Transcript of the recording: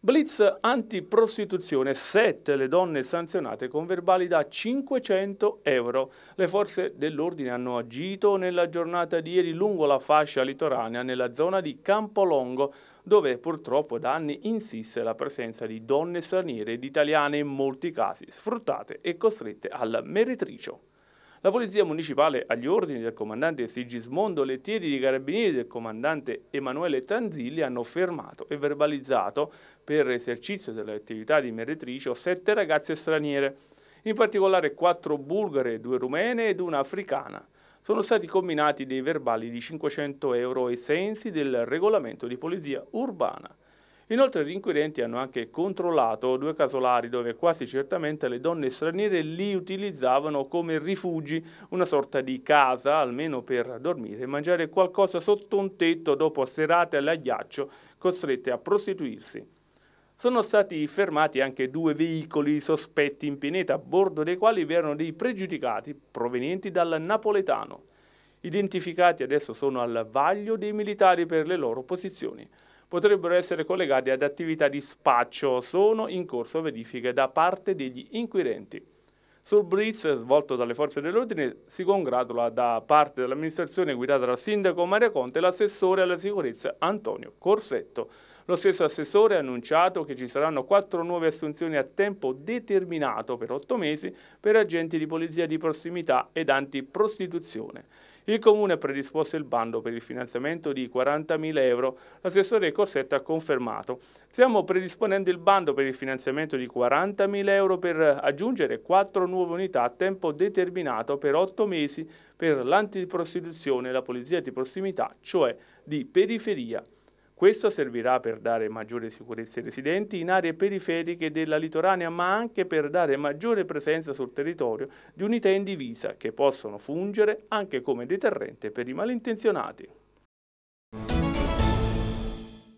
Blitz antiprostituzione, 7 le donne sanzionate con verbali da 500 euro. Le forze dell'ordine hanno agito nella giornata di ieri lungo la fascia litoranea nella zona di Campolongo, dove purtroppo da anni insiste la presenza di donne straniere ed italiane in molti casi sfruttate e costrette al meritricio. La Polizia Municipale, agli ordini del comandante Sigismondo Lettieri di Carabinieri e del comandante Emanuele Tanzilli, hanno fermato e verbalizzato per esercizio dell'attività di meretricio sette ragazze straniere, in particolare quattro bulgare, due rumene ed una africana sono stati combinati dei verbali di 500 euro ai sensi del regolamento di polizia urbana. Inoltre gli inquirenti hanno anche controllato due casolari dove quasi certamente le donne straniere li utilizzavano come rifugi, una sorta di casa almeno per dormire e mangiare qualcosa sotto un tetto dopo serate all'agghiaccio costrette a prostituirsi. Sono stati fermati anche due veicoli sospetti in pineta, a bordo dei quali vi erano dei pregiudicati provenienti dal napoletano. Identificati adesso sono al vaglio dei militari per le loro posizioni potrebbero essere collegati ad attività di spaccio. Sono in corso verifiche da parte degli inquirenti. Sul blitz svolto dalle forze dell'ordine si congratula da parte dell'amministrazione guidata dal sindaco Maria Conte e l'assessore alla sicurezza Antonio Corsetto. Lo stesso assessore ha annunciato che ci saranno quattro nuove assunzioni a tempo determinato per otto mesi per agenti di polizia di prossimità ed antiprostituzione. Il Comune ha predisposto il bando per il finanziamento di 40.000 euro. L'assessore Corsetta ha confermato. Stiamo predisponendo il bando per il finanziamento di 40.000 euro per aggiungere 4 nuove unità a tempo determinato per 8 mesi per l'antiprostituzione e la polizia di prossimità, cioè di periferia questo servirà per dare maggiore sicurezza ai residenti in aree periferiche della litoranea, ma anche per dare maggiore presenza sul territorio di unità in divisa che possono fungere anche come deterrente per i malintenzionati.